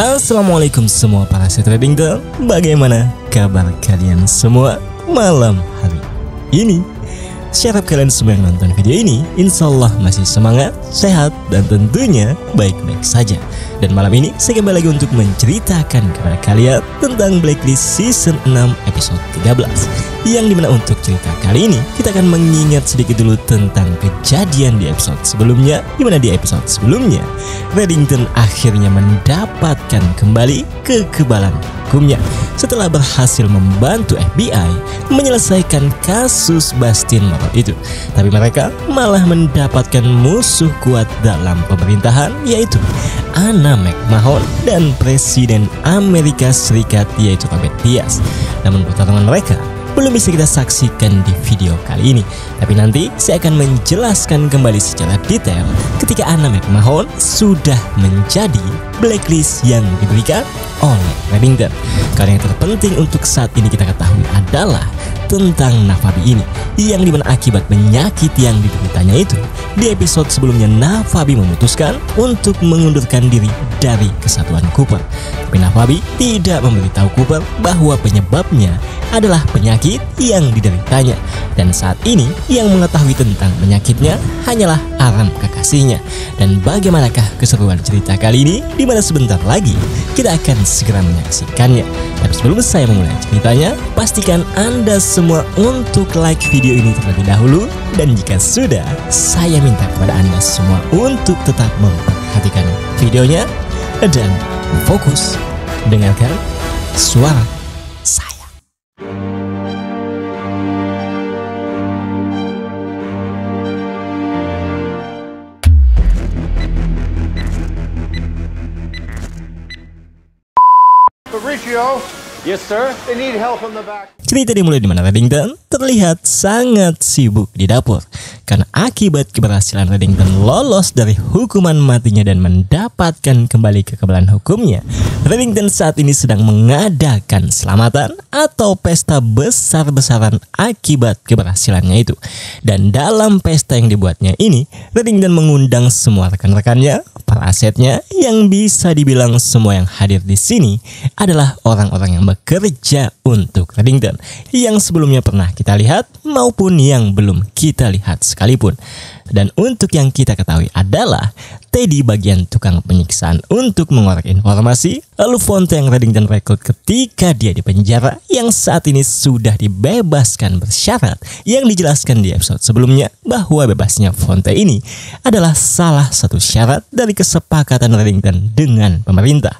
Assalamualaikum semua para set trading girl Bagaimana kabar kalian semua malam hari ini? Siapa kalian semua yang nonton video ini, insya Allah masih semangat, sehat, dan tentunya baik-baik saja. Dan malam ini saya kembali lagi untuk menceritakan kepada kalian tentang Blacklist Season 6 episode 13. Yang dimana untuk cerita kali ini, kita akan mengingat sedikit dulu tentang kejadian di episode sebelumnya, dimana di episode sebelumnya, Reddington akhirnya mendapatkan kembali kekebalan hukumnya setelah berhasil membantu FBI menyelesaikan kasus Bastin itu. Tapi mereka malah mendapatkan musuh kuat dalam pemerintahan yaitu Anna McMahon dan Presiden Amerika Serikat yaitu Robert Diaz. Namun pertarungan mereka belum bisa kita saksikan di video kali ini. Tapi nanti saya akan menjelaskan kembali secara detail ketika Anna McMahon sudah menjadi blacklist yang diberikan oleh Reddington. Karena yang terpenting untuk saat ini kita ketahui adalah tentang Nafabi ini yang dimana akibat penyakit yang dideritanya itu di episode sebelumnya Nafabi memutuskan untuk mengundurkan diri dari kesatuan Cooper tapi Nafabi tidak memberitahu Cooper bahwa penyebabnya adalah penyakit yang dideritanya dan saat ini yang mengetahui tentang penyakitnya hanyalah Aram kekasihnya dan bagaimanakah keseruan cerita kali ini dimana sebentar lagi kita akan segera menyaksikannya tapi sebelum saya memulai ceritanya pastikan Anda semua untuk like video ini terlebih dahulu dan jika sudah, saya minta kepada Anda semua untuk tetap memperhatikan videonya dan fokus dengarkan suara Yes, sir. They need help on the back. Cerita dimulai di mana Reddington terlihat sangat sibuk di dapur karena akibat keberhasilan Reddington lolos dari hukuman matinya dan mendapatkan kembali kekebalan hukumnya. Remington saat ini sedang mengadakan selamatan atau pesta besar-besaran akibat keberhasilannya itu. Dan dalam pesta yang dibuatnya ini, Remington mengundang semua rekan-rekannya, para asetnya yang bisa dibilang semua yang hadir di sini adalah orang-orang yang bekerja untuk Remington. yang sebelumnya pernah kita lihat maupun yang belum kita lihat sekalipun. Dan untuk yang kita ketahui adalah Teddy bagian tukang penyiksaan untuk mengorek informasi, lalu Fonte yang dan record ketika dia di penjara yang saat ini sudah dibebaskan bersyarat yang dijelaskan di episode sebelumnya bahwa bebasnya Fonte ini adalah salah satu syarat dari kesepakatan Reddington dengan pemerintah.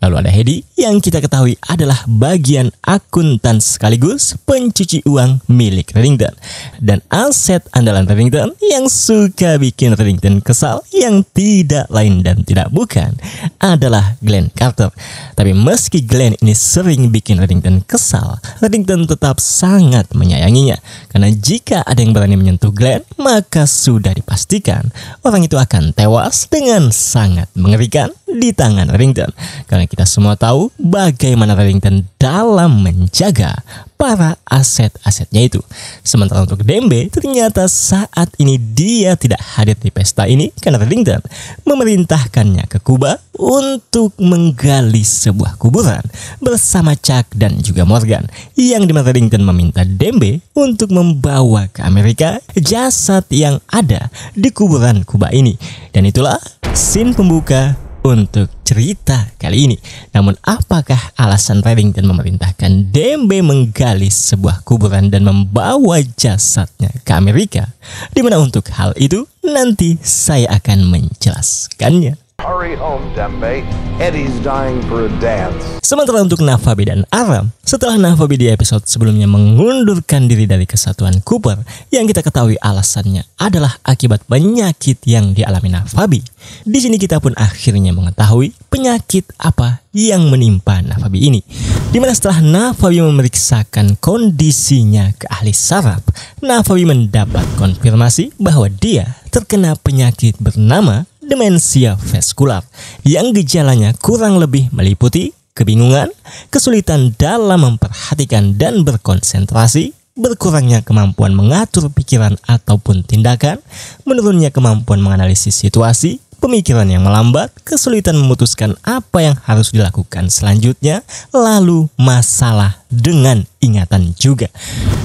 Lalu ada Hedi yang kita ketahui adalah bagian akuntan sekaligus pencuci uang milik Reddington dan aset andalan Reddington yang suka bikin Reddington kesal yang tidak lain dan tidak bukan adalah Glenn Carter. Tapi meski Glenn ini sering bikin Reddington kesal, Reddington tetap sangat menyayanginya. Karena jika ada yang berani menyentuh Glenn, maka sudah dipastikan orang itu akan tewas dengan sangat mengerikan di tangan Reddington. Karena kita semua tahu bagaimana Reddington dalam menjaga para aset-asetnya itu. Sementara untuk Dembe, ternyata saat ini dia tidak hadir di pesta ini karena Reddington memerintahkannya ke Kuba untuk menggali sebuah kuburan bersama Chuck dan juga Morgan yang dimana Reddington meminta Dembe untuk membawa ke Amerika jasad yang ada di kuburan Kuba ini. Dan itulah scene pembuka untuk cerita kali ini. Namun apakah alasan Reddington memerintahkan Dembe menggali sebuah kuburan dan membawa jasadnya ke Amerika? Dimana untuk hal itu nanti saya akan menjelaskannya. Sementara untuk Nafabi dan Aram, setelah Nafabi di episode sebelumnya mengundurkan diri dari kesatuan Cooper, yang kita ketahui alasannya adalah akibat penyakit yang dialami Nafabi. Di sini kita pun akhirnya mengetahui penyakit apa yang menimpa Nafabi ini. Dimana setelah Nafabi memeriksakan kondisinya ke ahli saraf, Nafabi mendapat konfirmasi bahwa dia terkena penyakit bernama demensia vaskular yang gejalanya kurang lebih meliputi kebingungan, kesulitan dalam memperhatikan dan berkonsentrasi, berkurangnya kemampuan mengatur pikiran ataupun tindakan, menurunnya kemampuan menganalisis situasi, pemikiran yang melambat, kesulitan memutuskan apa yang harus dilakukan selanjutnya, lalu masalah dengan ingatan juga.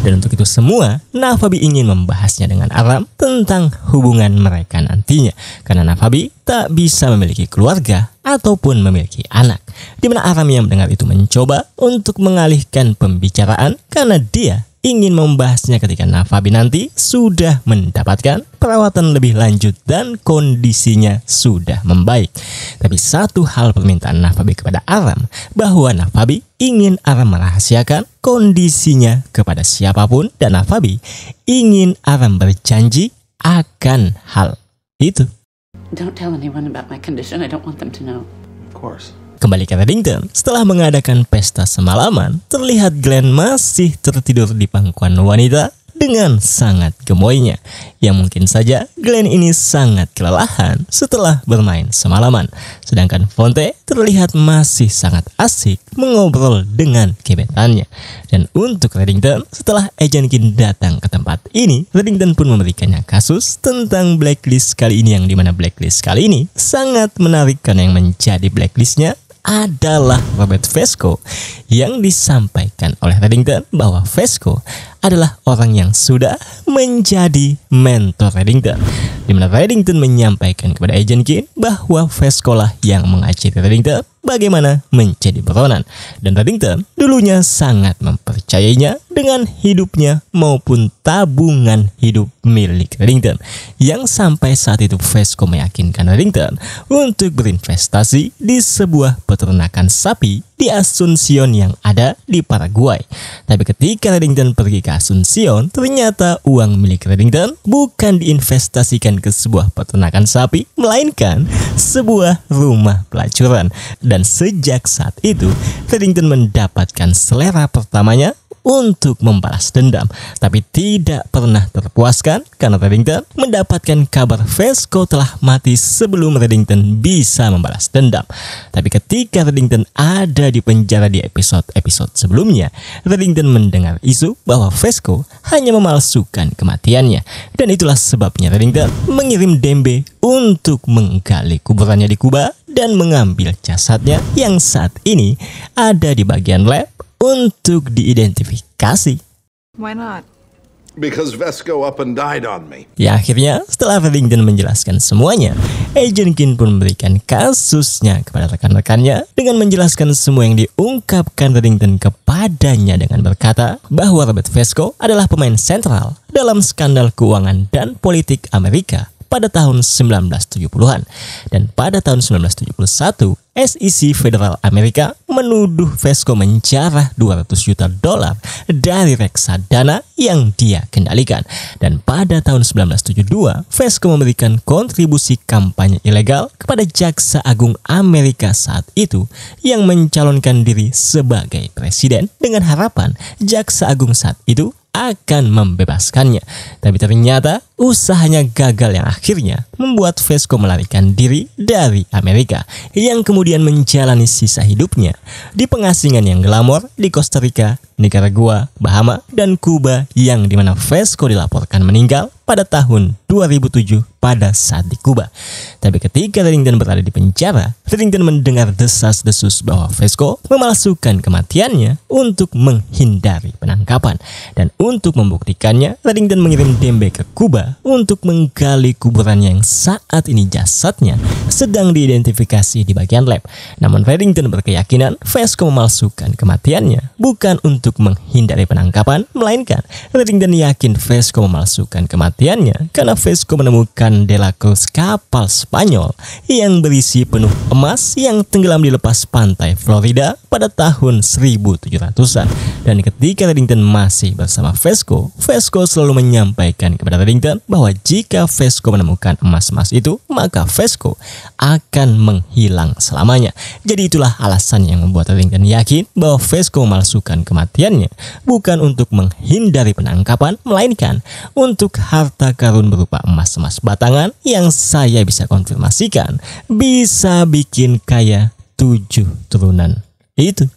Dan untuk itu semua, Nafabi ingin membahasnya dengan Aram tentang hubungan mereka nantinya. Karena Nafabi tak bisa memiliki keluarga ataupun memiliki anak. Di mana Aram yang mendengar itu mencoba untuk mengalihkan pembicaraan karena dia ingin membahasnya ketika Nafabi nanti sudah mendapatkan perawatan lebih lanjut dan kondisinya sudah membaik. Tapi satu hal permintaan Nafabi kepada Aram bahwa Nafabi ingin Aram merahasiakan kondisinya kepada siapapun dan Nafabi ingin Aram berjanji akan hal itu. Don't tell anyone about my condition. I don't want them to know. Of course. Kembali ke Reddington, setelah mengadakan pesta semalaman, terlihat Glenn masih tertidur di pangkuan wanita dengan sangat gemoynya. yang mungkin saja Glenn ini sangat kelelahan setelah bermain semalaman. Sedangkan Fonte terlihat masih sangat asik mengobrol dengan kebetannya. Dan untuk Reddington, setelah Agent Kin datang ke tempat ini, Reddington pun memberikannya kasus tentang blacklist kali ini yang dimana blacklist kali ini sangat menarik karena yang menjadi blacklistnya adalah Robert Vesco yang disampaikan oleh Reddington bahwa Vesco adalah orang yang sudah menjadi mentor Reddington. Dimana mana Reddington menyampaikan kepada Agent Kin bahwa sekolah yang mengajari Reddington bagaimana menjadi peronan. Dan Reddington dulunya sangat mempercayainya dengan hidupnya maupun tabungan hidup milik Reddington yang sampai saat itu Vesco meyakinkan Reddington untuk berinvestasi di sebuah peternakan sapi di Asuncion yang ada di Paraguay. Tapi ketika Reddington pergi ke Asuncion, ternyata uang milik Reddington bukan diinvestasikan ke sebuah peternakan sapi, melainkan sebuah rumah pelacuran. Dan sejak saat itu, Reddington mendapatkan selera pertamanya untuk membalas dendam, tapi tidak pernah terpuaskan karena Reddington mendapatkan kabar Vesco telah mati sebelum Reddington bisa membalas dendam. Tapi ketika Reddington ada di penjara di episode-episode sebelumnya, Reddington mendengar isu bahwa Vesco hanya memalsukan kematiannya. Dan itulah sebabnya Reddington mengirim Dembe untuk menggali kuburannya di Kuba dan mengambil jasadnya yang saat ini ada di bagian lab untuk diidentifikasi. Why not? Because Vesco up and died on me. Ya akhirnya setelah Paddington menjelaskan semuanya, Agent Kin pun memberikan kasusnya kepada rekan-rekannya dengan menjelaskan semua yang diungkapkan Paddington kepadanya dengan berkata bahwa Robert Vesco adalah pemain sentral dalam skandal keuangan dan politik Amerika pada tahun 1970-an. Dan pada tahun 1971, SEC Federal Amerika menuduh Vesco mencarah 200 juta dolar dari reksadana yang dia kendalikan. Dan pada tahun 1972, Vesco memberikan kontribusi kampanye ilegal kepada Jaksa Agung Amerika saat itu yang mencalonkan diri sebagai presiden dengan harapan Jaksa Agung saat itu akan membebaskannya. Tapi ternyata usahanya gagal yang akhirnya membuat Vesco melarikan diri dari Amerika yang kemudian menjalani sisa hidupnya di pengasingan yang glamor di Costa Rica, Nicaragua, Bahama, dan Kuba yang dimana Vesco dilaporkan meninggal pada tahun 2007 pada saat di Kuba. Tapi ketika Reddington berada di penjara, Reddington mendengar desas-desus bahwa Vesco memalsukan kematiannya untuk menghindari penangkapan. Dan untuk membuktikannya, Reddington mengirim Dembe ke Kuba untuk menggali kuburan yang saat ini jasadnya sedang diidentifikasi di bagian lab. Namun Reddington berkeyakinan Vesco memalsukan kematiannya bukan untuk menghindari penangkapan, melainkan Reddington yakin Vesco memalsukan kematiannya karena Vesco menemukan Delacruz kapal Spanyol yang berisi penuh emas yang tenggelam di lepas pantai Florida pada tahun 1700-an. Dan ketika Reddington masih bersama Vesco, Vesco selalu menyampaikan kepada Reddington bahwa jika Vesco menemukan emas-emas itu, maka Vesco akan menghilang selamanya. Jadi itulah alasan yang membuat Lincoln yakin bahwa Vesco memalsukan kematiannya bukan untuk menghindari penangkapan, melainkan untuk harta karun berupa emas-emas batangan yang saya bisa konfirmasikan bisa bikin kaya tujuh turunan. Itu.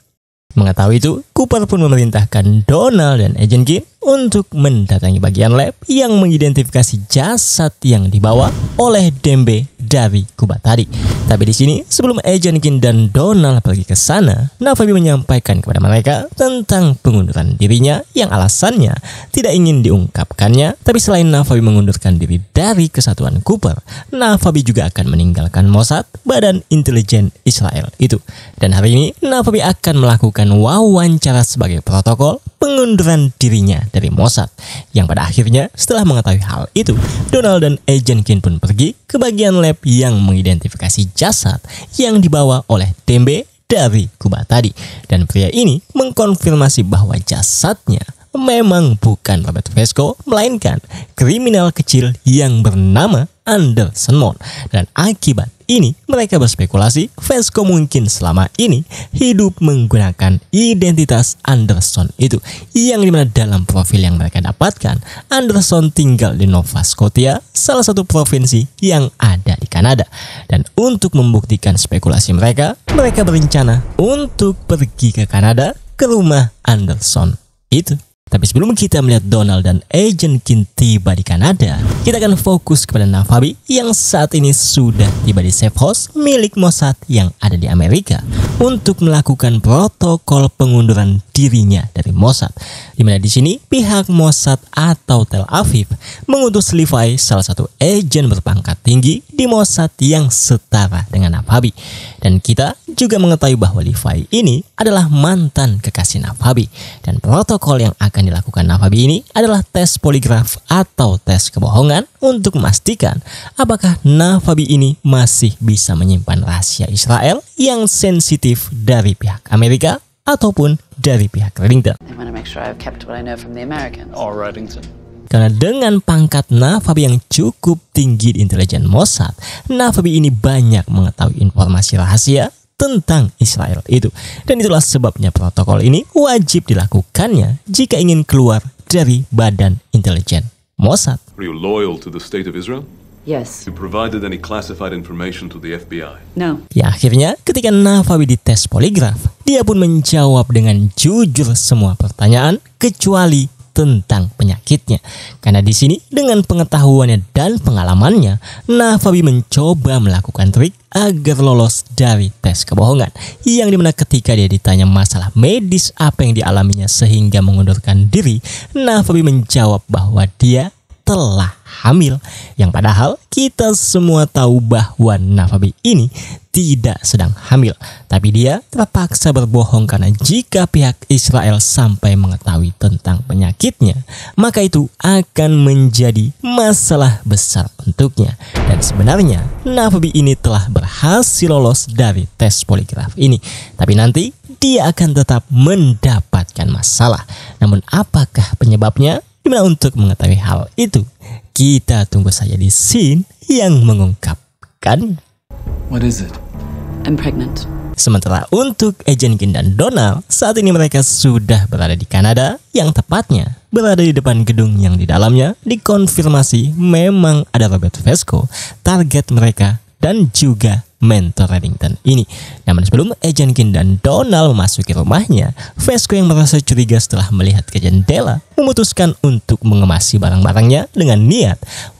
Mengetahui itu, Cooper pun memerintahkan Donald dan Agent Kim untuk mendatangi bagian lab yang mengidentifikasi jasad yang dibawa oleh Dembe dari Kuba tadi. Tapi di sini, sebelum Ejen Kim dan Donald pergi ke sana, Navabi menyampaikan kepada mereka tentang pengunduran dirinya yang alasannya tidak ingin diungkapkannya. Tapi selain Navabi mengundurkan diri dari kesatuan Cooper, Navabi juga akan meninggalkan Mossad, badan intelijen Israel itu. Dan hari ini, Navabi akan melakukan wawancara sebagai protokol pengunduran dirinya dari Mossad. Yang pada akhirnya setelah mengetahui hal itu, Donald dan Agent Kim pun pergi ke bagian lab yang mengidentifikasi jasad yang dibawa oleh Tembe dari Kuba tadi. Dan pria ini mengkonfirmasi bahwa jasadnya memang bukan Robert Vesco, melainkan kriminal kecil yang bernama Anderson Moon. Dan akibat ini, mereka berspekulasi Vesco mungkin selama ini hidup menggunakan identitas Anderson itu. Yang dimana dalam profil yang mereka dapatkan, Anderson tinggal di Nova Scotia, salah satu provinsi yang ada di Kanada. Dan untuk membuktikan spekulasi mereka, mereka berencana untuk pergi ke Kanada ke rumah Anderson itu. Tapi sebelum kita melihat Donald dan Agent Kin tiba di Kanada, kita akan fokus kepada Navabi yang saat ini sudah tiba di safe house milik Mossad yang ada di Amerika untuk melakukan protokol pengunduran dirinya dari Mossad. Di mana di sini pihak Mossad atau Tel Aviv mengutus Levi, salah satu agen berpangkat tinggi di Mossad yang setara dengan Nafabi. Dan kita juga mengetahui bahwa Levi ini adalah mantan kekasih Nafabi. Dan protokol yang akan dilakukan Nafabi ini adalah tes poligraf atau tes kebohongan untuk memastikan apakah Nafabi ini masih bisa menyimpan rahasia Israel yang sensitif dari pihak Amerika ataupun dari pihak Reddington. Oh, Karena dengan pangkat Nafabi yang cukup tinggi di intelijen Mossad, Nafabi ini banyak mengetahui informasi rahasia tentang Israel itu. Dan itulah sebabnya protokol ini wajib dilakukannya jika ingin keluar dari badan intelijen Mossad. Are you loyal to the state of Israel? Yes. You provided any classified information to the FBI? No. Ya, akhirnya ketika Nafawi dites poligraf, dia pun menjawab dengan jujur semua pertanyaan kecuali tentang penyakitnya. Karena di sini dengan pengetahuannya dan pengalamannya, Nafawi mencoba melakukan trik agar lolos dari tes kebohongan. Yang dimana ketika dia ditanya masalah medis apa yang dialaminya sehingga mengundurkan diri, Nafawi menjawab bahwa dia telah hamil. Yang padahal kita semua tahu bahwa Nafabi ini tidak sedang hamil. Tapi dia terpaksa berbohong karena jika pihak Israel sampai mengetahui tentang penyakitnya, maka itu akan menjadi masalah besar untuknya. Dan sebenarnya Nafabi ini telah berhasil lolos dari tes poligraf ini. Tapi nanti dia akan tetap mendapatkan masalah. Namun apakah penyebabnya? Nah untuk mengetahui hal itu, kita tunggu saja di scene yang mengungkapkan. What is it? I'm pregnant. Sementara untuk Agent Gin dan Donald, saat ini mereka sudah berada di Kanada, yang tepatnya berada di depan gedung yang di dalamnya dikonfirmasi memang ada Robert Vesco, target mereka dan juga mentor Reddington ini. Namun sebelum Agent Kin dan Donald memasuki rumahnya, Vesco yang merasa curiga setelah melihat ke jendela memutuskan untuk mengemasi barang-barangnya dengan niat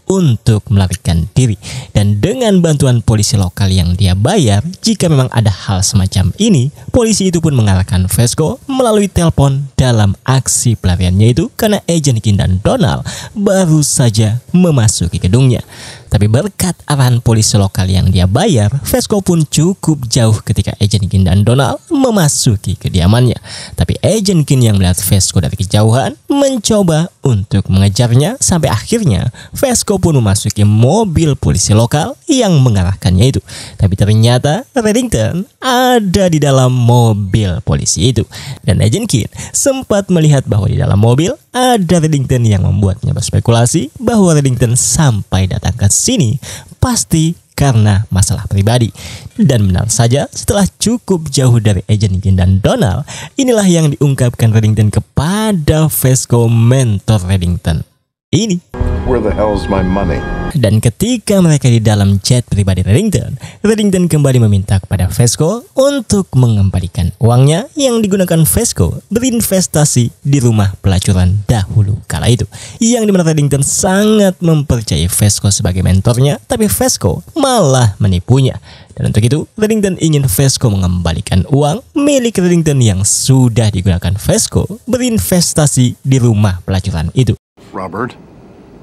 untuk melarikan diri. Dan dengan bantuan polisi lokal yang dia bayar, jika memang ada hal semacam ini, polisi itu pun mengarahkan Vesco melalui telepon dalam aksi pelariannya itu karena Agent Kin dan Donald baru saja memasuki gedungnya. Tapi berkat arahan polisi lokal yang dia bayar, Vesco pun cukup jauh ketika Agent Kin dan Donald memasuki kediamannya. Tapi Agent Kin yang melihat Vesco dari kejauhan mencoba untuk mengejarnya sampai akhirnya Vesco pun memasuki mobil polisi lokal yang mengarahkannya itu. Tapi ternyata Reddington ada di dalam mobil polisi itu. Dan Agent Kin sempat melihat bahwa di dalam mobil ada Reddington yang membuatnya berspekulasi bahwa Reddington sampai datang ke sini pasti karena masalah pribadi. Dan benar saja, setelah cukup jauh dari agent Jin dan Donald, inilah yang diungkapkan Reddington kepada Vesco mentor Reddington. Ini where the hell's my money? Dan ketika mereka di dalam chat pribadi Reddington, Reddington kembali meminta kepada Vesco untuk mengembalikan uangnya yang digunakan Vesco berinvestasi di rumah pelacuran dahulu kala itu. Yang dimana Reddington sangat mempercayai Vesco sebagai mentornya, tapi Vesco malah menipunya. Dan untuk itu, Reddington ingin Vesco mengembalikan uang milik Reddington yang sudah digunakan Vesco berinvestasi di rumah pelacuran itu. Robert,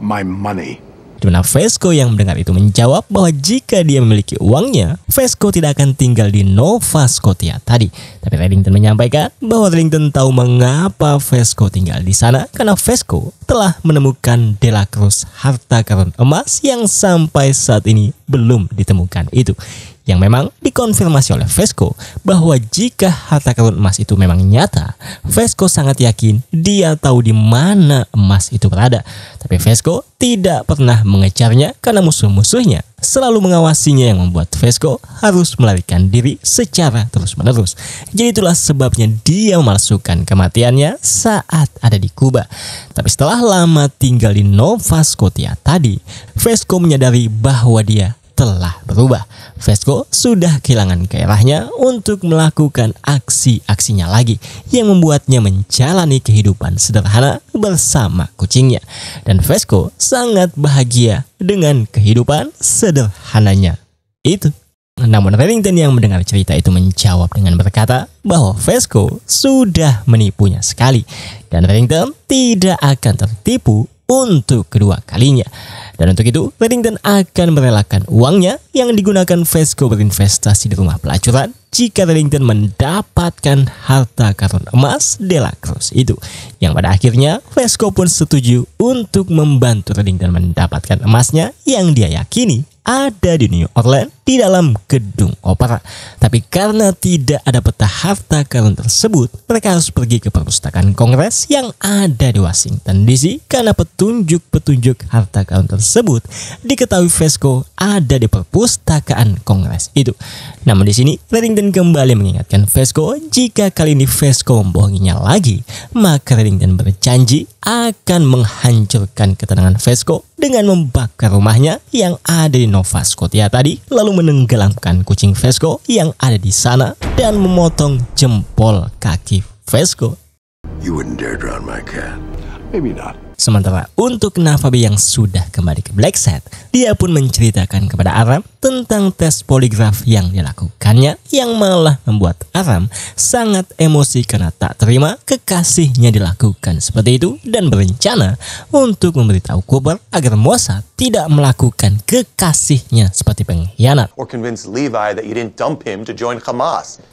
my money. Dimana Vesco yang mendengar itu menjawab bahwa jika dia memiliki uangnya, Vesco tidak akan tinggal di Nova Scotia tadi. Tapi Reddington menyampaikan bahwa Reddington tahu mengapa Vesco tinggal di sana karena Vesco telah menemukan Delacruz harta karun emas yang sampai saat ini belum ditemukan itu yang memang dikonfirmasi oleh Vesco bahwa jika harta karun emas itu memang nyata, Vesco sangat yakin dia tahu di mana emas itu berada. Tapi Vesco tidak pernah mengejarnya karena musuh-musuhnya selalu mengawasinya yang membuat Vesco harus melarikan diri secara terus-menerus. Jadi itulah sebabnya dia memalsukan kematiannya saat ada di Kuba. Tapi setelah lama tinggal di Nova Scotia tadi, Vesco menyadari bahwa dia telah berubah. Vesco sudah kehilangan gairahnya untuk melakukan aksi-aksinya lagi yang membuatnya menjalani kehidupan sederhana bersama kucingnya. Dan Vesco sangat bahagia dengan kehidupan sederhananya. Itu. Namun Reddington yang mendengar cerita itu menjawab dengan berkata bahwa Vesco sudah menipunya sekali dan Reddington tidak akan tertipu untuk kedua kalinya. Dan untuk itu, Reddington akan merelakan uangnya yang digunakan Vesco berinvestasi di rumah pelacuran jika Reddington mendapatkan harta karun emas De La Cruz itu. Yang pada akhirnya, Vesco pun setuju untuk membantu Reddington mendapatkan emasnya yang dia yakini ada di New Orleans di dalam gedung opera. Tapi karena tidak ada peta harta karun tersebut, mereka harus pergi ke perpustakaan kongres yang ada di Washington DC karena petunjuk-petunjuk harta karun tersebut tersebut diketahui Vesco ada di perpustakaan Kongres itu. Namun di sini Reddington kembali mengingatkan Vesco jika kali ini Vesco membohonginya lagi, maka Reddington berjanji akan menghancurkan ketenangan Vesco dengan membakar rumahnya yang ada di Nova Scotia tadi, lalu menenggelamkan kucing Vesco yang ada di sana dan memotong jempol kaki Vesco. You wouldn't dare drown my cat. Maybe not. Sementara untuk Nafabi yang sudah kembali ke Black Set, dia pun menceritakan kepada Aram tentang tes poligraf yang dilakukannya yang malah membuat Aram sangat emosi karena tak terima kekasihnya dilakukan seperti itu dan berencana untuk memberitahu Cooper agar Mosa tidak melakukan kekasihnya seperti pengkhianat.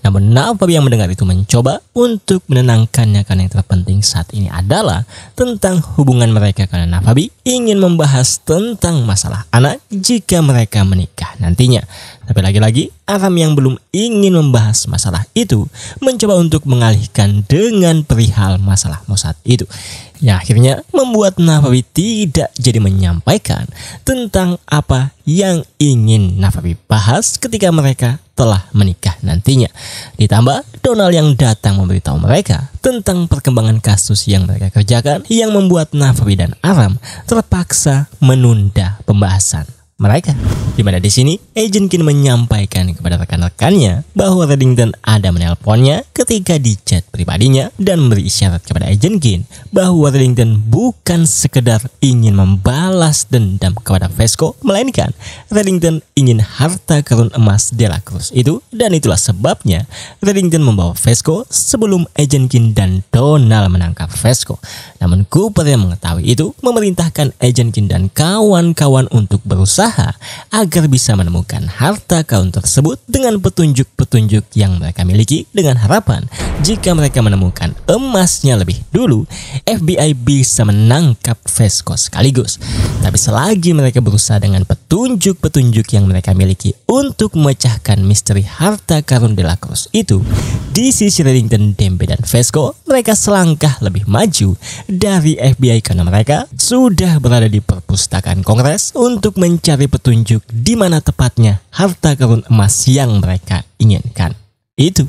Namun Nafabi yang mendengar itu mencoba untuk menenangkannya karena yang terpenting saat ini adalah tentang tentang hubungan mereka karena Nafabi ingin membahas tentang masalah anak jika mereka menikah nantinya. Tapi lagi-lagi, Aram yang belum ingin membahas masalah itu mencoba untuk mengalihkan dengan perihal masalah Mossad itu. Yang akhirnya membuat Nafawi tidak jadi menyampaikan tentang apa yang ingin Nafawi bahas ketika mereka telah menikah nantinya. Ditambah Donald yang datang memberitahu mereka tentang perkembangan kasus yang mereka kerjakan yang membuat Nafawi dan Aram terpaksa menunda pembahasan mereka. Di mana di sini, Agent Kin menyampaikan kepada rekan-rekannya bahwa Reddington ada menelponnya ketika di chat pribadinya dan memberi isyarat kepada Agent Kin bahwa Reddington bukan sekedar ingin membalas dendam kepada Vesco, melainkan Reddington ingin harta karun emas Dela Cruz itu dan itulah sebabnya Reddington membawa Vesco sebelum Agent Kin dan Donald menangkap Vesco. Namun Cooper yang mengetahui itu memerintahkan Agent Kin dan kawan-kawan untuk berusaha berusaha agar bisa menemukan harta kaum tersebut dengan petunjuk-petunjuk yang mereka miliki dengan harapan jika mereka menemukan emasnya lebih dulu, FBI bisa menangkap Vesco sekaligus. Tapi selagi mereka berusaha dengan petunjuk-petunjuk yang mereka miliki untuk memecahkan misteri harta karun De La Cruz itu, sisi Reddington, Dembe, dan Vesco mereka selangkah lebih maju dari FBI karena mereka sudah berada di perpustakaan Kongres untuk mencari mencari petunjuk di mana tepatnya harta karun emas yang mereka inginkan. Itu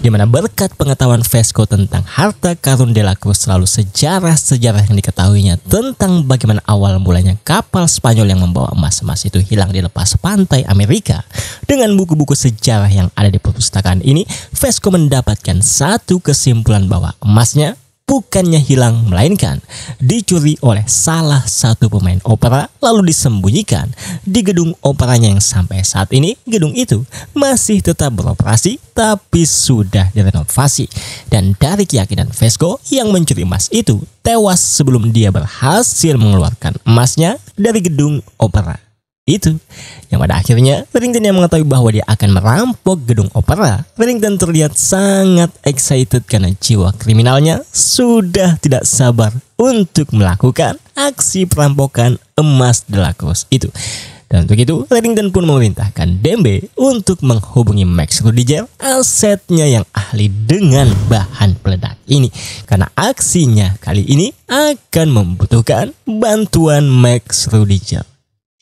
di mana berkat pengetahuan Vesco tentang harta karun De selalu sejarah-sejarah yang diketahuinya tentang bagaimana awal mulanya kapal Spanyol yang membawa emas-emas itu hilang di lepas pantai Amerika. Dengan buku-buku sejarah yang ada di perpustakaan ini, Vesco mendapatkan satu kesimpulan bahwa emasnya bukannya hilang melainkan dicuri oleh salah satu pemain opera lalu disembunyikan di gedung operanya yang sampai saat ini gedung itu masih tetap beroperasi tapi sudah direnovasi dan dari keyakinan Vesco yang mencuri emas itu tewas sebelum dia berhasil mengeluarkan emasnya dari gedung opera itu. Yang pada akhirnya, Rington yang mengetahui bahwa dia akan merampok gedung opera, Rington terlihat sangat excited karena jiwa kriminalnya sudah tidak sabar untuk melakukan aksi perampokan emas Delacroix itu. Dan untuk itu, Reddington pun memerintahkan Dembe untuk menghubungi Max Rudiger, asetnya yang ahli dengan bahan peledak ini. Karena aksinya kali ini akan membutuhkan bantuan Max Rudiger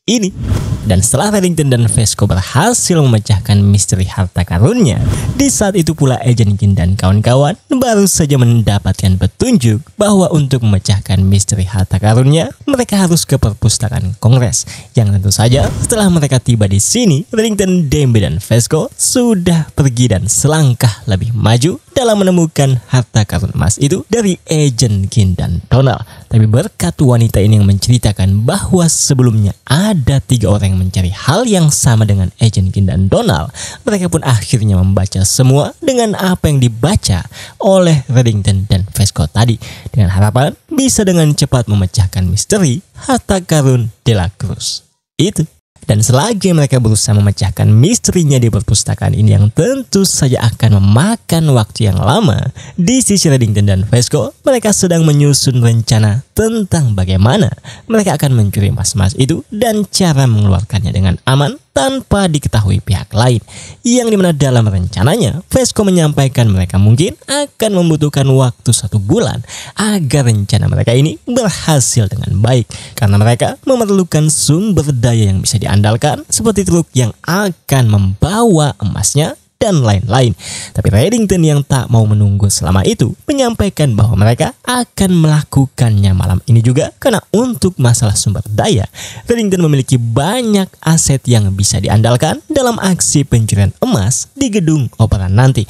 ini. Dan setelah Wellington dan Vesco berhasil memecahkan misteri harta karunnya, di saat itu pula Agent Kin dan kawan-kawan baru saja mendapatkan petunjuk bahwa untuk memecahkan misteri harta karunnya, mereka harus ke perpustakaan Kongres. Yang tentu saja setelah mereka tiba di sini, Wellington, Dembe, dan Vesco sudah pergi dan selangkah lebih maju dalam menemukan harta karun emas itu dari Agent Kin dan Donald. Tapi berkat wanita ini yang menceritakan bahwa sebelumnya ada ada tiga orang yang mencari hal yang sama dengan Agent Kim dan Donald. Mereka pun akhirnya membaca semua dengan apa yang dibaca oleh Reddington dan Vesco tadi dengan harapan bisa dengan cepat memecahkan misteri harta karun De La Cruz. Itu. Dan selagi mereka berusaha memecahkan misterinya di perpustakaan ini yang tentu saja akan memakan waktu yang lama, di sisi Reddington dan Vesco, mereka sedang menyusun rencana tentang bagaimana mereka akan mencuri emas-emas itu dan cara mengeluarkannya dengan aman tanpa diketahui pihak lain. Yang dimana dalam rencananya, Vesco menyampaikan mereka mungkin akan membutuhkan waktu satu bulan agar rencana mereka ini berhasil dengan baik. Karena mereka memerlukan sumber daya yang bisa diandalkan seperti truk yang akan membawa emasnya dan lain-lain. Tapi Reddington yang tak mau menunggu selama itu menyampaikan bahwa mereka akan melakukannya malam ini juga karena untuk masalah sumber daya, Reddington memiliki banyak aset yang bisa diandalkan dalam aksi pencurian emas di gedung opera nanti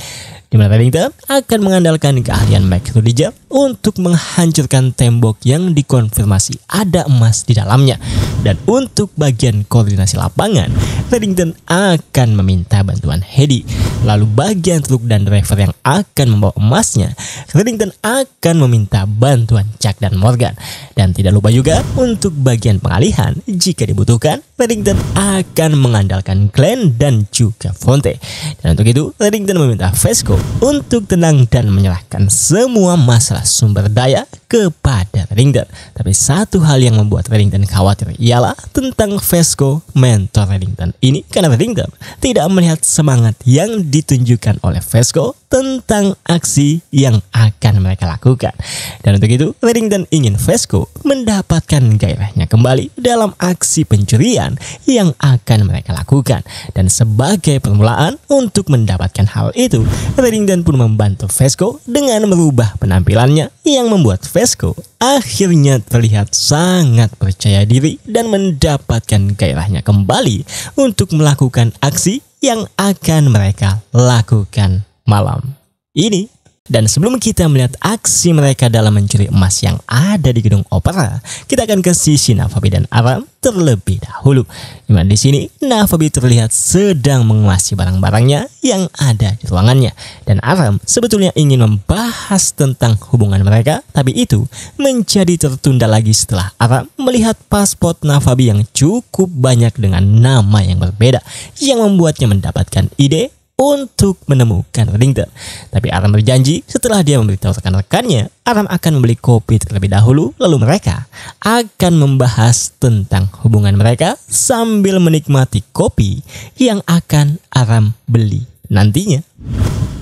di mana Reddington akan mengandalkan keahlian Mike Rudiger untuk menghancurkan tembok yang dikonfirmasi ada emas di dalamnya. Dan untuk bagian koordinasi lapangan, Paddington akan meminta bantuan Hedy. Lalu bagian truk dan driver yang akan membawa emasnya, Paddington akan meminta bantuan Chuck dan Morgan. Dan tidak lupa juga untuk bagian pengalihan, jika dibutuhkan, Paddington akan mengandalkan Glenn dan juga Fonte. Dan untuk itu, Paddington meminta Vesco untuk tenang dan menyerahkan semua masalah sumber daya kepada Reddington. Tapi satu hal yang membuat Reddington khawatir ialah tentang Vesco mentor Reddington ini karena penting tidak melihat semangat yang ditunjukkan oleh Vesco tentang aksi yang akan mereka lakukan. Dan untuk itu, dan ingin Vesco mendapatkan gairahnya kembali dalam aksi pencurian yang akan mereka lakukan. Dan sebagai permulaan untuk mendapatkan hal itu, dan pun membantu Vesco dengan merubah penampilannya yang membuat Vesco akhirnya terlihat sangat percaya diri dan mendapatkan gairahnya kembali untuk melakukan aksi yang akan mereka lakukan malam ini. Dan sebelum kita melihat aksi mereka dalam mencuri emas yang ada di gedung opera, kita akan ke sisi Nafabi dan Aram terlebih dahulu. Dimana di sini Nafabi terlihat sedang menguasai barang-barangnya yang ada di ruangannya. Dan Aram sebetulnya ingin membahas tentang hubungan mereka, tapi itu menjadi tertunda lagi setelah Aram melihat paspor Nafabi yang cukup banyak dengan nama yang berbeda, yang membuatnya mendapatkan ide untuk menemukan Rington. Tapi Aram berjanji setelah dia memberitahu rekan-rekannya, Aram akan membeli kopi terlebih dahulu lalu mereka akan membahas tentang hubungan mereka sambil menikmati kopi yang akan Aram beli nantinya.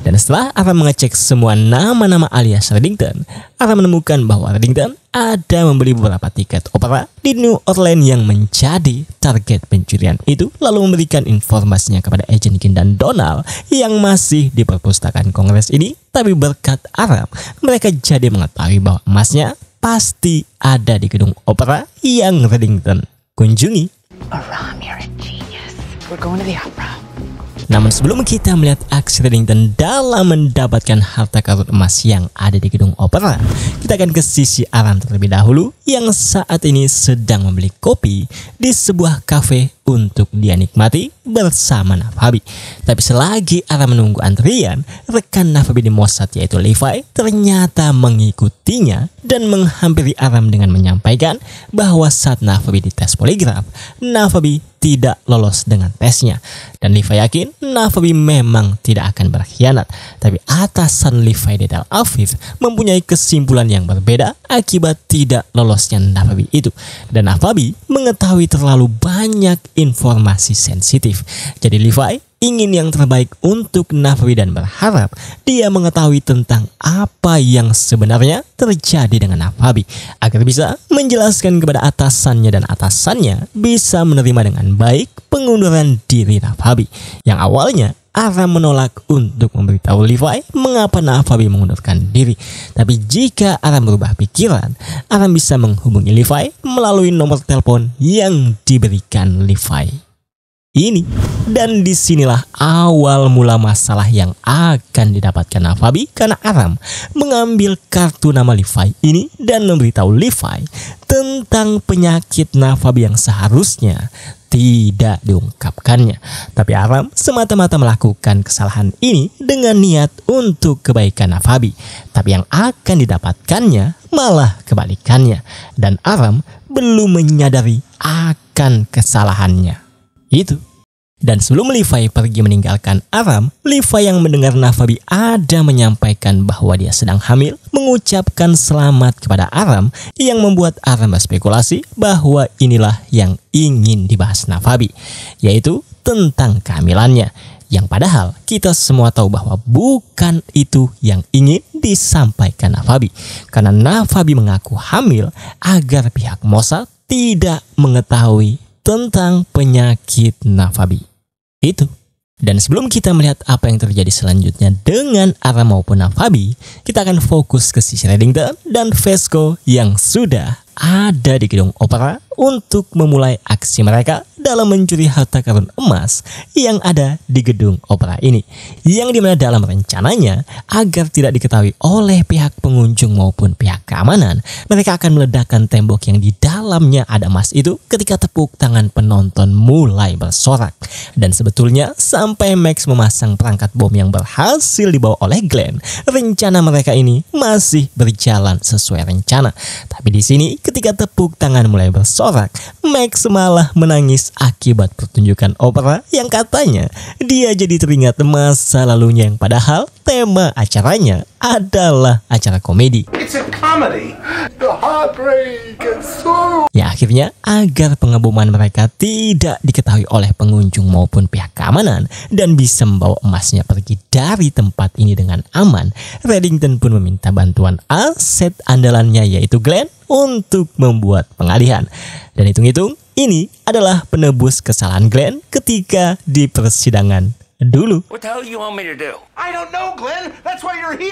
Dan setelah aram mengecek semua nama-nama alias Reddington, aram menemukan bahwa Reddington ada membeli beberapa tiket opera di New Orleans yang menjadi target pencurian itu lalu memberikan informasinya kepada Agent King dan Donald yang masih di perpustakaan kongres ini tapi berkat aram mereka jadi mengetahui bahwa emasnya pasti ada di gedung opera yang Reddington kunjungi. Aram, you're a genius. We're going to the opera. Namun sebelum kita melihat aksi Reddington dalam mendapatkan harta karun emas yang ada di gedung opera, kita akan ke sisi Alan terlebih dahulu yang saat ini sedang membeli kopi di sebuah kafe untuk dia nikmati bersama Nafabi. Tapi selagi Ara menunggu antrian, rekan Nafabi di Mossad yaitu Levi ternyata mengikutinya dan menghampiri Aram dengan menyampaikan bahwa saat Nafabi dites poligraf, Nafabi tidak lolos dengan tesnya. Dan Levi yakin Nafabi memang tidak akan berkhianat. Tapi atasan Levi di Tel Aviv mempunyai kesimpulan yang berbeda akibat tidak lolosnya Nafabi itu. Dan Nafabi mengetahui terlalu banyak informasi sensitif. Jadi Levi ingin yang terbaik untuk Nafri dan berharap dia mengetahui tentang apa yang sebenarnya terjadi dengan Nafabi agar bisa menjelaskan kepada atasannya dan atasannya bisa menerima dengan baik pengunduran diri Nafabi yang awalnya Aram menolak untuk memberitahu Levi mengapa Naafabi mengundurkan diri. Tapi jika Aram berubah pikiran, Aram bisa menghubungi Levi melalui nomor telepon yang diberikan Levi. Ini dan disinilah awal mula masalah yang akan didapatkan Nafabi karena Aram mengambil kartu nama Levi ini dan memberitahu Levi tentang penyakit Nafabi yang seharusnya tidak diungkapkannya. Tapi Aram semata-mata melakukan kesalahan ini dengan niat untuk kebaikan Afabi. Tapi yang akan didapatkannya malah kebalikannya. Dan Aram belum menyadari akan kesalahannya. Itu. Dan sebelum Levi pergi meninggalkan Aram, Levi yang mendengar Nafabi ada menyampaikan bahwa dia sedang hamil, mengucapkan selamat kepada Aram yang membuat Aram berspekulasi bahwa inilah yang ingin dibahas Nafabi, yaitu tentang kehamilannya. Yang padahal kita semua tahu bahwa bukan itu yang ingin disampaikan Nafabi. Karena Nafabi mengaku hamil agar pihak Mossad tidak mengetahui tentang penyakit nafabi. Itu. Dan sebelum kita melihat apa yang terjadi selanjutnya dengan Ara maupun Nafabi, kita akan fokus ke si Schrödinger dan Vesco yang sudah ada di gedung opera untuk memulai aksi mereka dalam mencuri harta karun emas yang ada di gedung opera ini. Yang dimana dalam rencananya agar tidak diketahui oleh pihak pengunjung maupun pihak keamanan, mereka akan meledakkan tembok yang di dalamnya ada emas itu ketika tepuk tangan penonton mulai bersorak. Dan sebetulnya sampai Max memasang perangkat bom yang berhasil dibawa oleh Glenn, rencana mereka ini masih berjalan sesuai rencana. Tapi di sini Ketika tepuk tangan mulai bersorak, Max malah menangis akibat pertunjukan opera yang katanya dia jadi teringat masa lalunya yang padahal tema acaranya adalah acara komedi. It's a Ya akhirnya agar pengeboman mereka tidak diketahui oleh pengunjung maupun pihak keamanan dan bisa membawa emasnya pergi dari tempat ini dengan aman, Reddington pun meminta bantuan aset andalannya yaitu Glenn untuk membuat pengalihan. Dan hitung-hitung ini adalah penebus kesalahan Glenn ketika di persidangan dulu.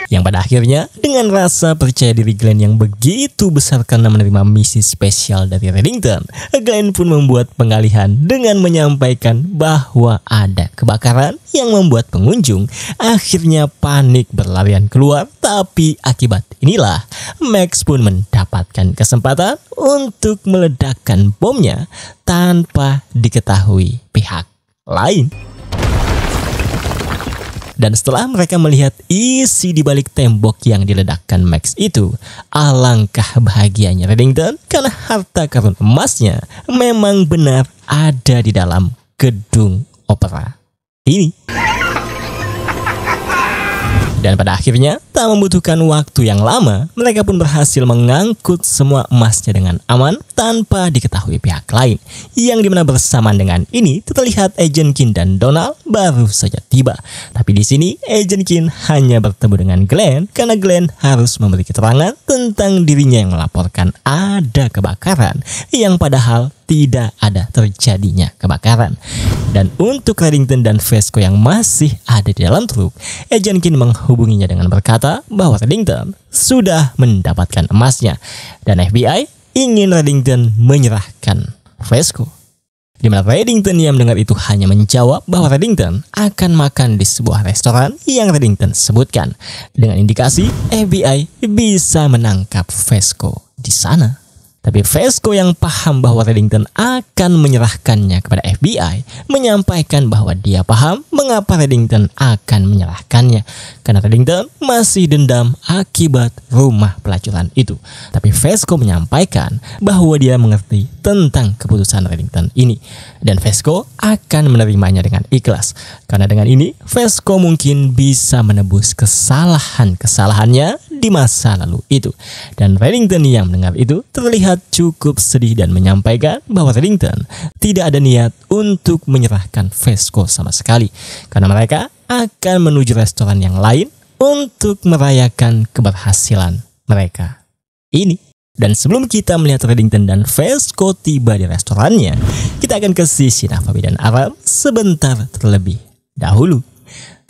Yang pada akhirnya, dengan rasa percaya diri Glenn yang begitu besar karena menerima misi spesial dari Reddington, Glenn pun membuat pengalihan dengan menyampaikan bahwa ada kebakaran yang membuat pengunjung akhirnya panik berlarian keluar. Tapi akibat inilah, Max pun mendapatkan kesempatan untuk meledakkan bomnya tanpa diketahui pihak lain. Dan setelah mereka melihat isi di balik tembok yang diledakkan Max itu, alangkah bahagianya Reddington karena harta karun emasnya memang benar ada di dalam gedung opera. Ini. Dan pada akhirnya, tak membutuhkan waktu yang lama, mereka pun berhasil mengangkut semua emasnya dengan aman tanpa diketahui pihak lain. Yang dimana bersamaan dengan ini, terlihat Agent Kin dan Donald baru saja tiba. Tapi di sini, Agent Kin hanya bertemu dengan Glenn karena Glenn harus memberi keterangan tentang dirinya yang melaporkan ada kebakaran yang padahal tidak ada terjadinya kebakaran. Dan untuk Reddington dan Vesco yang masih ada di dalam truk, Ejen Kin menghubunginya dengan berkata bahwa Reddington sudah mendapatkan emasnya dan FBI ingin Reddington menyerahkan Vesco. Di mana Reddington yang mendengar itu hanya menjawab bahwa Reddington akan makan di sebuah restoran yang Reddington sebutkan. Dengan indikasi FBI bisa menangkap Vesco di sana. Tapi Vesco yang paham bahwa Reddington akan menyerahkannya kepada FBI menyampaikan bahwa dia paham mengapa Reddington akan menyerahkannya karena Reddington masih dendam akibat rumah pelacuran itu. Tapi Vesco menyampaikan bahwa dia mengerti tentang keputusan Reddington ini dan Vesco akan menerimanya dengan ikhlas karena dengan ini Vesco mungkin bisa menebus kesalahan-kesalahannya di masa lalu itu. Dan Reddington yang mendengar itu terlihat terlihat cukup sedih dan menyampaikan bahwa Reddington tidak ada niat untuk menyerahkan Vesco sama sekali karena mereka akan menuju restoran yang lain untuk merayakan keberhasilan mereka. Ini dan sebelum kita melihat Reddington dan Vesco tiba di restorannya, kita akan ke sisi Nafabi dan Aram sebentar terlebih dahulu.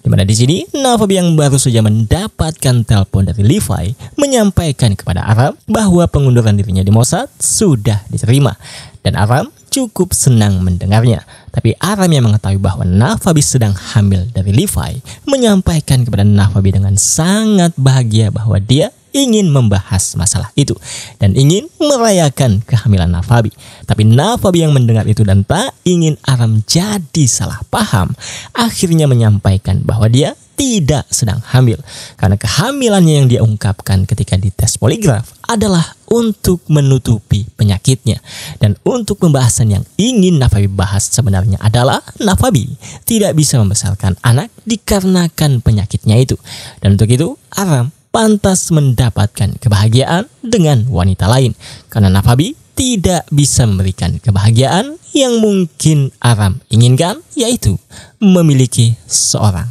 Dimana di sini Nafabi yang baru saja mendapatkan telepon dari Levi menyampaikan kepada Aram bahwa pengunduran dirinya di Mossad sudah diterima dan Aram cukup senang mendengarnya. Tapi Aram yang mengetahui bahwa Nafabi sedang hamil dari Levi menyampaikan kepada Nafabi dengan sangat bahagia bahwa dia ingin membahas masalah itu dan ingin merayakan kehamilan Nafabi. Tapi Nafabi yang mendengar itu dan tak ingin Aram jadi salah paham, akhirnya menyampaikan bahwa dia tidak sedang hamil karena kehamilannya yang dia ungkapkan ketika dites poligraf adalah untuk menutupi penyakitnya dan untuk pembahasan yang ingin Nafabi bahas sebenarnya adalah Nafabi tidak bisa membesarkan anak dikarenakan penyakitnya itu dan untuk itu Aram pantas mendapatkan kebahagiaan dengan wanita lain. Karena Nafabi tidak bisa memberikan kebahagiaan yang mungkin Aram inginkan, yaitu memiliki seorang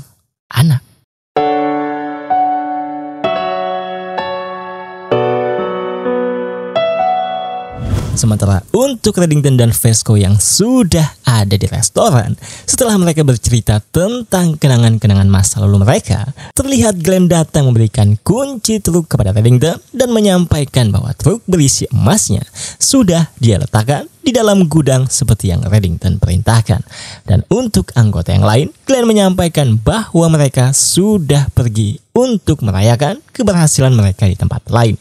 anak. Sementara untuk Reddington dan Vesco yang sudah ada di restoran. Setelah mereka bercerita tentang kenangan-kenangan masa lalu mereka, terlihat Glenn datang memberikan kunci truk kepada Reddington dan menyampaikan bahwa truk berisi emasnya sudah dia letakkan di dalam gudang seperti yang Reddington perintahkan. Dan untuk anggota yang lain, Glenn menyampaikan bahwa mereka sudah pergi untuk merayakan keberhasilan mereka di tempat lain.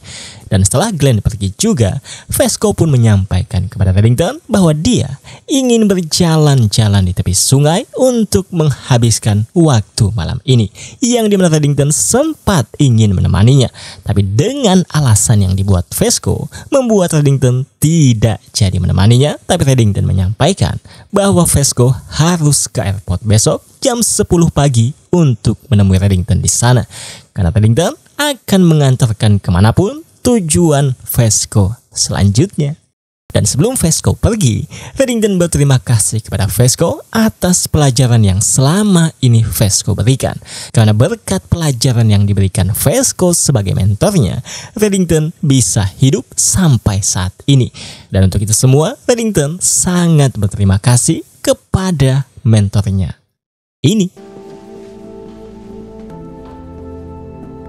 Dan setelah Glenn pergi juga, Vesco pun menyampaikan kepada Reddington bahwa dia ingin berjalan jalan-jalan di tepi sungai untuk menghabiskan waktu malam ini. Yang dimana Redington sempat ingin menemaninya, tapi dengan alasan yang dibuat Vesco, membuat Redington tidak jadi menemaninya, tapi Redington menyampaikan bahwa Vesco harus ke airport besok jam 10 pagi untuk menemui Redington di sana. Karena Redington akan mengantarkan kemanapun tujuan Vesco selanjutnya. Dan sebelum Vesco pergi, Reddington berterima kasih kepada Vesco atas pelajaran yang selama ini Vesco berikan. Karena berkat pelajaran yang diberikan Vesco sebagai mentornya, Reddington bisa hidup sampai saat ini. Dan untuk itu semua, Reddington sangat berterima kasih kepada mentornya. Ini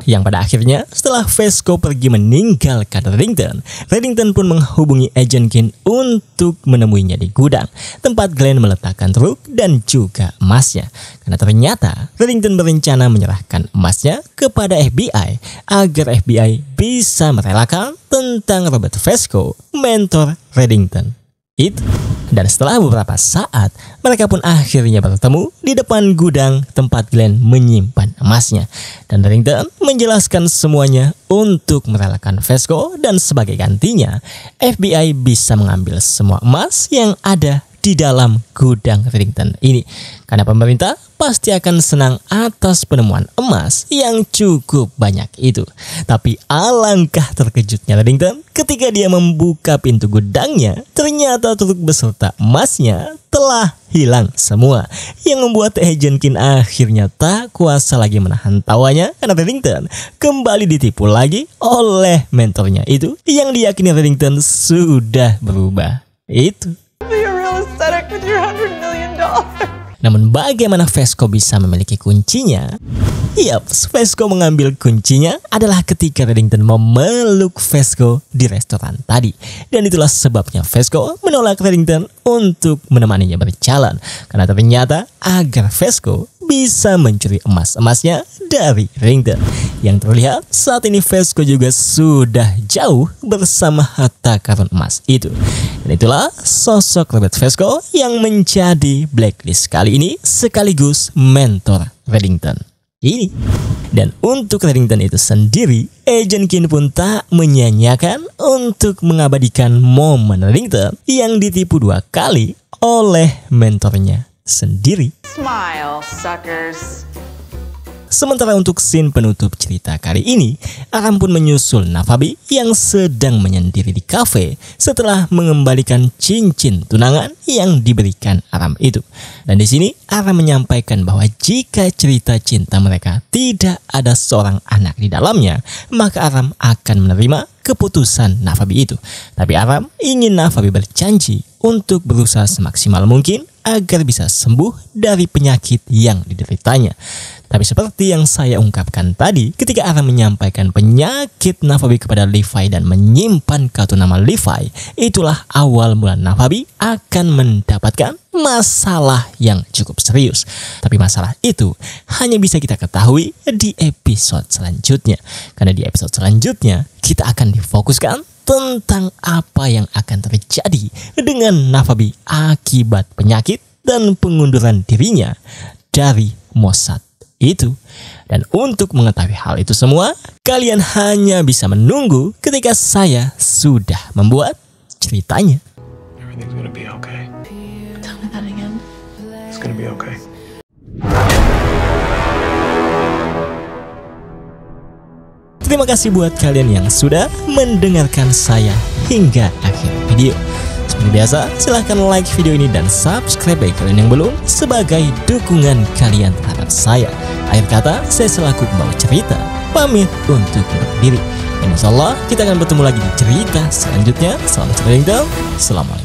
yang pada akhirnya setelah Vesco pergi meninggalkan Reddington, Reddington pun menghubungi Agent Kin untuk menemuinya di gudang tempat Glenn meletakkan truk dan juga emasnya. Karena ternyata Reddington berencana menyerahkan emasnya kepada FBI agar FBI bisa merelakan tentang Robert Vesco, mentor Reddington It. Dan setelah beberapa saat, mereka pun akhirnya bertemu di depan gudang tempat Glenn menyimpan emasnya. Dan Darrington menjelaskan semuanya untuk merelakan Vesco dan sebagai gantinya, FBI bisa mengambil semua emas yang ada di dalam gudang Rington ini. Karena pemerintah pasti akan senang atas penemuan emas yang cukup banyak itu. Tapi alangkah terkejutnya Rington ketika dia membuka pintu gudangnya, ternyata truk beserta emasnya telah hilang semua yang membuat Kin akhirnya tak kuasa lagi menahan tawanya karena Reddington kembali ditipu lagi oleh mentornya itu yang diyakini Reddington sudah berubah itu. Iya, pathetic with your hundred million dollars. Namun bagaimana Vesco bisa memiliki kuncinya? Yap, Vesco mengambil kuncinya adalah ketika Reddington memeluk Vesco di restoran tadi. Dan itulah sebabnya Vesco menolak Reddington untuk menemaninya berjalan. Karena ternyata agar Vesco bisa mencuri emas emasnya dari Ringden. Yang terlihat saat ini Vesco juga sudah jauh bersama harta karun emas itu. Dan itulah sosok Robert Vesco yang menjadi blacklist kali ini sekaligus mentor Reddington. Ini. Dan untuk Reddington itu sendiri, Agent Kin pun tak menyanyiakan untuk mengabadikan momen Reddington yang ditipu dua kali oleh mentornya sendiri. Smile, suckers. Sementara untuk scene penutup cerita kali ini, Aram pun menyusul Nafabi yang sedang menyendiri di kafe setelah mengembalikan cincin tunangan yang diberikan Aram itu. Dan di sini Aram menyampaikan bahwa jika cerita cinta mereka tidak ada seorang anak di dalamnya, maka Aram akan menerima keputusan Nafabi itu. Tapi Aram ingin Nafabi berjanji untuk berusaha semaksimal mungkin agar bisa sembuh dari penyakit yang dideritanya. Tapi seperti yang saya ungkapkan tadi, ketika Aram menyampaikan penyakit Nafabi kepada Levi dan menyimpan kartu nama Levi, itulah awal mula Nafabi akan mendapatkan masalah yang cukup serius. Tapi masalah itu hanya bisa kita ketahui di episode selanjutnya. Karena di episode selanjutnya kita akan difokuskan tentang apa yang akan terjadi dengan Nafabi akibat penyakit dan pengunduran dirinya dari Mossad itu. Dan untuk mengetahui hal itu semua, kalian hanya bisa menunggu ketika saya sudah membuat ceritanya. Terima kasih buat kalian yang sudah mendengarkan saya hingga akhir video. Seperti biasa, silahkan like video ini dan subscribe bagi kalian yang belum sebagai dukungan kalian terhadap saya. Akhir kata, saya selaku pembawa cerita, pamit untuk berdiri. insya Allah, kita akan bertemu lagi di cerita selanjutnya. Salam cerita, selamat.